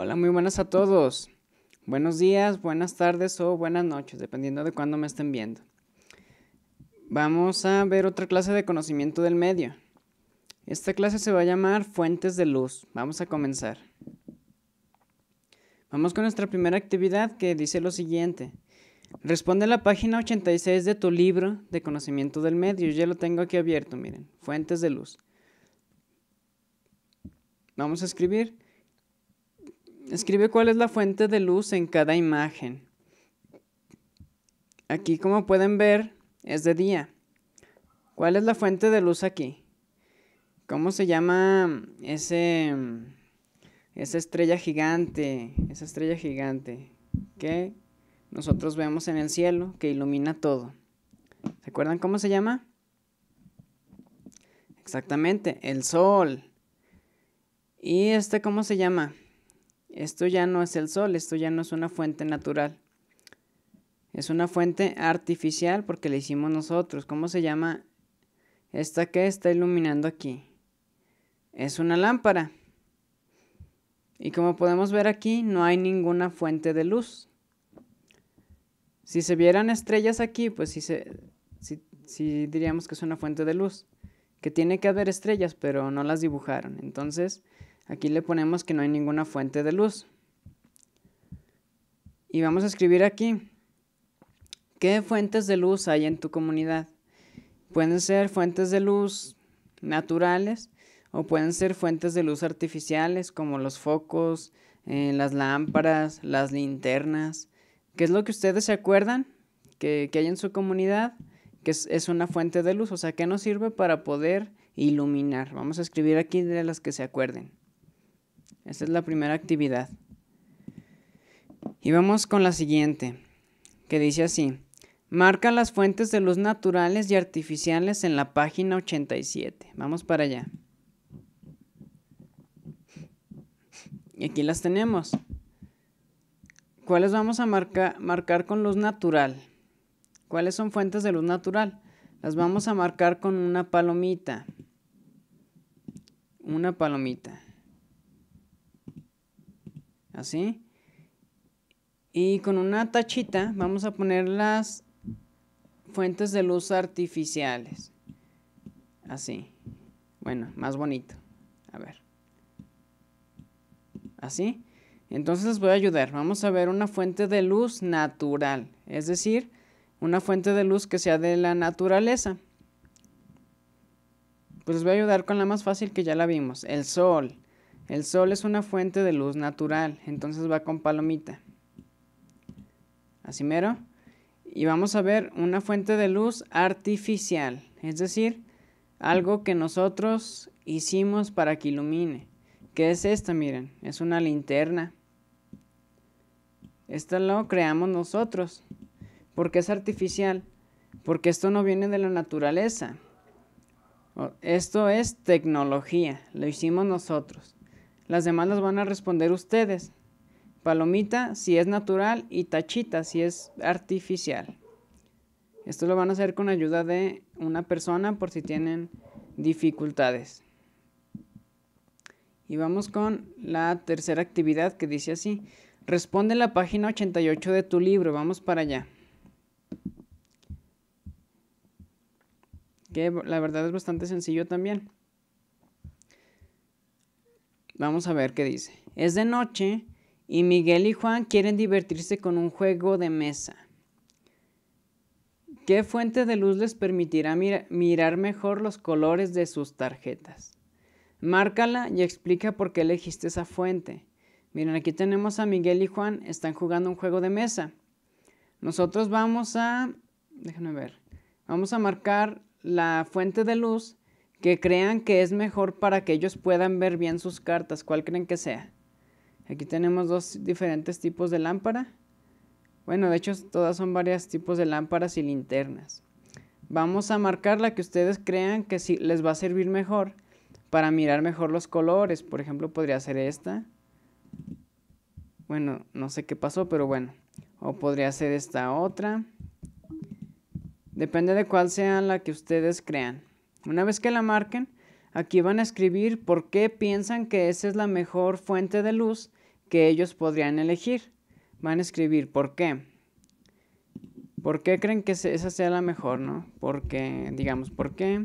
Hola, muy buenas a todos. Buenos días, buenas tardes o buenas noches, dependiendo de cuándo me estén viendo. Vamos a ver otra clase de conocimiento del medio. Esta clase se va a llamar Fuentes de Luz. Vamos a comenzar. Vamos con nuestra primera actividad que dice lo siguiente. Responde a la página 86 de tu libro de conocimiento del medio. Ya lo tengo aquí abierto, miren. Fuentes de luz. Vamos a escribir. Escribe cuál es la fuente de luz en cada imagen. Aquí, como pueden ver, es de día. ¿Cuál es la fuente de luz aquí? ¿Cómo se llama ese esa estrella gigante, esa estrella gigante que nosotros vemos en el cielo, que ilumina todo. ¿Se acuerdan cómo se llama? Exactamente, el sol. ¿Y este cómo se llama? esto ya no es el sol, esto ya no es una fuente natural. Es una fuente artificial porque la hicimos nosotros. ¿Cómo se llama? Esta que está iluminando aquí. Es una lámpara. Y como podemos ver aquí, no hay ninguna fuente de luz. Si se vieran estrellas aquí, pues sí, se, diríamos que es una fuente de luz. Que tiene que haber estrellas, pero no las dibujaron. Entonces, Aquí le ponemos que no hay ninguna fuente de luz. Y vamos a escribir aquí. ¿Qué fuentes de luz hay en tu comunidad? Pueden ser fuentes de luz naturales o pueden ser fuentes de luz artificiales como los focos, eh, las lámparas, las linternas. ¿Qué es lo que ustedes se acuerdan que, hay en su comunidad? Que es, es una fuente de luz, o sea, ¿qué nos sirve para poder iluminar. Vamos a escribir aquí de las que se acuerden. Esta es la primera actividad. Y vamos con la siguiente, que dice así. Marca las fuentes de luz naturales y artificiales en la página 87. Vamos para allá. Y aquí las tenemos. ¿Cuáles vamos a marcar con luz natural? ¿Cuáles son fuentes de luz natural? Las vamos a marcar con una palomita. Una palomita así. Y con una tachita vamos a poner las fuentes de luz artificiales. Así. Bueno, más bonito. A ver. Así. Entonces les voy a ayudar. Vamos a ver una fuente de luz natural. Es decir, una fuente de luz que sea de la naturaleza. Pues les voy a ayudar con la más fácil que ya la vimos. El sol. El sol es una fuente de luz natural, entonces va con palomita. Así mero. Y vamos a ver una fuente de luz artificial, es decir, algo que nosotros hicimos para que ilumine. ¿Qué es esta? Miren, es una linterna. Esta lo creamos nosotros. porque es artificial? Porque esto no viene de la naturaleza. Esto es tecnología, lo hicimos nosotros. Las demás las van a responder ustedes. Palomita si es natural y tachita si es artificial. Esto lo van a hacer con ayuda de una persona por si tienen dificultades. Y vamos con la tercera actividad que dice así. Responde la página 88 de tu libro. Vamos para allá. Que la verdad es bastante sencillo también. Vamos a ver qué dice. Es de noche y Miguel y Juan quieren divertirse con un juego de mesa. ¿Qué fuente de luz les permitirá mirar mejor los colores de sus tarjetas? Márcala y explica por qué elegiste esa fuente. Miren, aquí tenemos a Miguel y Juan, están jugando un juego de mesa. Nosotros vamos a, déjenme ver, vamos a marcar la fuente de luz que crean que es mejor para que ellos puedan ver bien sus cartas, cuál creen que sea. Aquí tenemos dos diferentes tipos de lámpara. Bueno, de hecho todas son varios tipos de lámparas y linternas. Vamos a marcar la que ustedes crean que les va a servir mejor para mirar mejor los colores. Por ejemplo, podría ser esta. Bueno, no sé qué pasó, pero bueno. O podría ser esta otra. Depende de cuál sea la que ustedes crean. Una vez que la marquen, aquí van a escribir por qué piensan que esa es la mejor fuente de luz que ellos podrían elegir. Van a escribir por qué. ¿Por qué creen que esa sea la mejor, no? Porque, digamos, ¿por qué?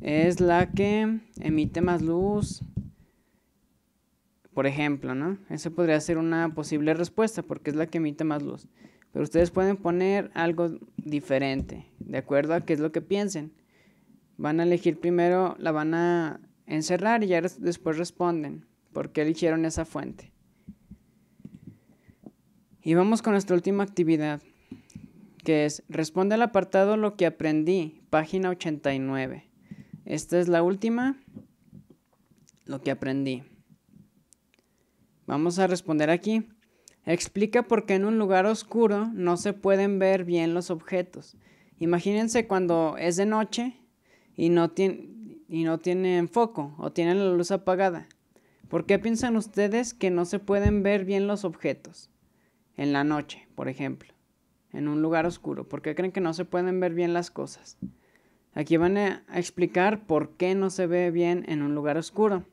Es la que emite más luz, por ejemplo, ¿no? Eso podría ser una posible respuesta porque es la que emite más luz. Pero ustedes pueden poner algo diferente, de acuerdo a qué es lo que piensen. Van a elegir primero, la van a encerrar y ya después responden por qué eligieron esa fuente. Y vamos con nuestra última actividad, que es responde al apartado lo que aprendí, página 89. Esta es la última, lo que aprendí. Vamos a responder aquí. Explica por qué en un lugar oscuro no se pueden ver bien los objetos. Imagínense cuando es de noche y no, tiene, y no tienen foco o tienen la luz apagada. ¿Por qué piensan ustedes que no se pueden ver bien los objetos? En la noche, por ejemplo, en un lugar oscuro. ¿Por qué creen que no se pueden ver bien las cosas? Aquí van a explicar por qué no se ve bien en un lugar oscuro.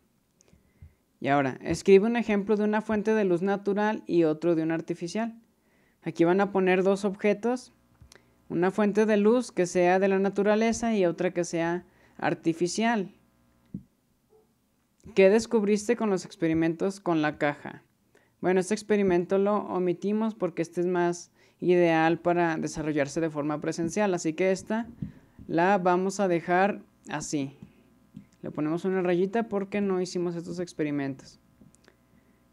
Y ahora, escribe un ejemplo de una fuente de luz natural y otro de una artificial. Aquí van a poner dos objetos una fuente de luz que sea de la naturaleza y otra que sea artificial. ¿Qué descubriste con los experimentos con la caja? Bueno, este experimento lo omitimos porque este es más ideal para desarrollarse de forma presencial, así que esta la vamos a dejar así. Le ponemos una rayita porque no hicimos estos experimentos.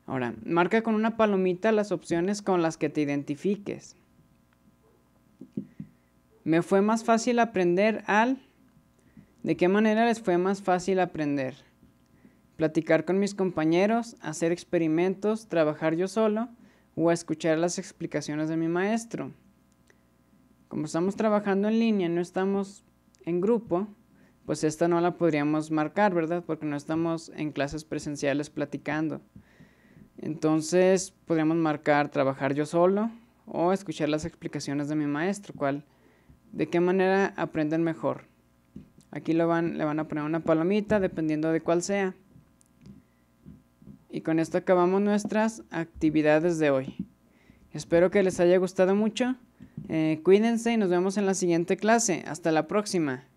Ahora, marca con una palomita las opciones con las que te identifiques. Me fue más fácil aprender al... ¿De qué manera les fue más fácil aprender? Platicar con mis compañeros, hacer experimentos, trabajar yo solo o escuchar las explicaciones de mi maestro. Como estamos trabajando en línea, no estamos en grupo, pues esta no la podríamos marcar, ¿verdad? Porque no estamos en clases presenciales platicando. Entonces podríamos marcar trabajar yo solo o escuchar las explicaciones de mi maestro, ¿Cuál? de qué manera aprenden mejor. Aquí lo van, le van a poner una palomita dependiendo de cuál sea. Y con esto acabamos nuestras actividades de hoy. Espero que les haya gustado mucho. Eh, cuídense y nos vemos en la siguiente clase. Hasta la próxima.